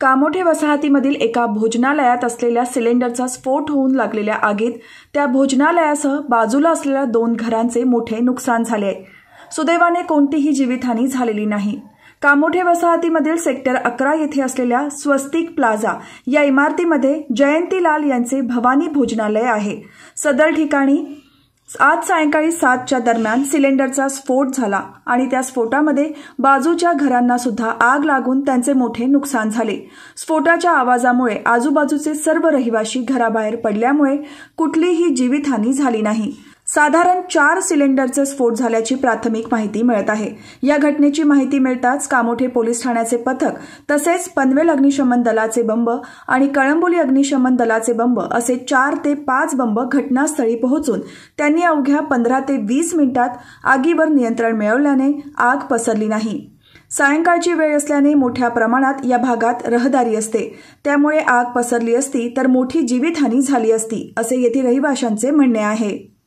कामोठे वसाहतीमधील एका भोजनालयात असलेल्या सिलेंडरचा स्फोट होऊन लागलेल्या आगीत त्या भोजनालयासह बाजूला असलेल्या दोन घरांचे मोठे नुकसान झाले आहे सुदैवाने कोणतीही जीवितहानी झालेली नाही कामोठे वसाहतीमधील सेक्टर अकरा येथे असलेल्या स्वस्तिक प्लाझा या इमारतीमध्ये जयंतीलाल यांचे भवानी भोजनालय आहे सदर ठिकाणी आज सायंकाळी सातच्या दरम्यान सिलेंडरचा स्फोट झाला आणि त्या स्फोटामध्ये बाजूच्या घरांना सुद्धा आग लागून त्यांचे मोठे नुकसान झाले स्फोटाच्या आवाजामुळे आजूबाजूचे सर्व रहिवाशी घराबाहेर पडल्यामुळे कुठलीही जीवितहानी झाली नाही साधारण चार सिलेंडरचे स्फोट झाल्याची प्राथमिक माहिती मिळत आहे या घटनेची माहिती मिळताच कामोठे पोलीस ठाण्याचे पथक तसेच पनवेल अग्निशमन दलाचे बंब आणि कळंबोली अग्निशमन दलाचे बंब असे चार ते पाच बंब घटनास्थळी पोहोचून त्यांनी अवघ्या पंधरा ते वीस मिनिटात आगीवर नियंत्रण मिळवल्याने आग पसरली नाही सायंकाळची वेळ असल्याने मोठ्या प्रमाणात या भागात रहदारी असते त्यामुळे आग पसरली असती तर मोठी जीवितहानी झाली असती असे येथील रहिवाशांचे म्हणणे आहे